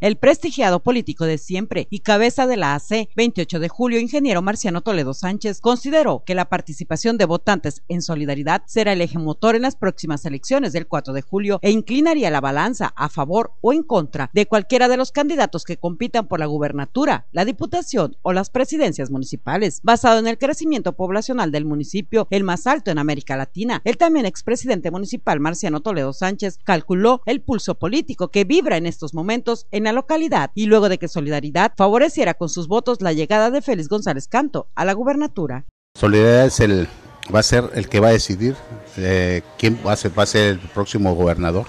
El prestigiado político de siempre y cabeza de la AC, 28 de julio, ingeniero Marciano Toledo Sánchez, consideró que la participación de votantes en solidaridad será el eje motor en las próximas elecciones del 4 de julio e inclinaría la balanza a favor o en contra de cualquiera de los candidatos que compitan por la gubernatura, la diputación o las presidencias municipales. Basado en el crecimiento poblacional del municipio, el más alto en América Latina, el también expresidente municipal Marciano Toledo Sánchez calculó el pulso político que vibra en estos momentos en localidad y luego de que Solidaridad favoreciera con sus votos la llegada de Félix González Canto a la gubernatura. Solidaridad es el, va a ser el que va a decidir eh, quién va a, ser, va a ser el próximo gobernador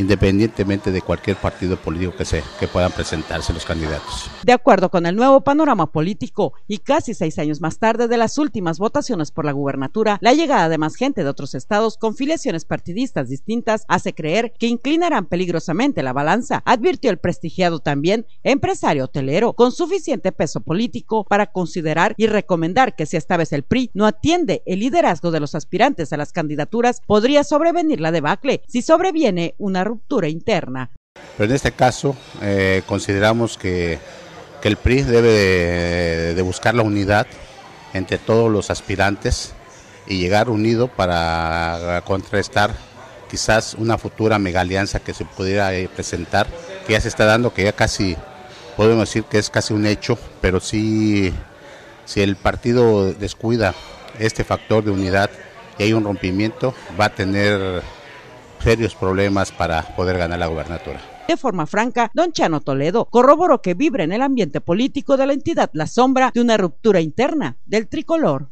independientemente de cualquier partido político que sea, que puedan presentarse los candidatos. De acuerdo con el nuevo panorama político y casi seis años más tarde de las últimas votaciones por la gubernatura, la llegada de más gente de otros estados con filiaciones partidistas distintas hace creer que inclinarán peligrosamente la balanza, advirtió el prestigiado también empresario hotelero con suficiente peso político para considerar y recomendar que si esta vez el PRI no atiende el liderazgo de los aspirantes a las candidaturas, podría sobrevenir la debacle si sobreviene una ruptura interna. Pero en este caso eh, consideramos que, que, el PRI debe de, buscar la unidad entre todos los aspirantes y llegar unido para contrarrestar quizás una futura megalianza que se pudiera eh, presentar, que ya se está dando, que ya casi podemos decir que es casi un hecho, pero sí, si el partido descuida este factor de unidad y hay un rompimiento, va a tener serios problemas para poder ganar la gubernatura. De forma franca, don Chano Toledo corroboró que vibra en el ambiente político de la entidad la sombra de una ruptura interna del tricolor.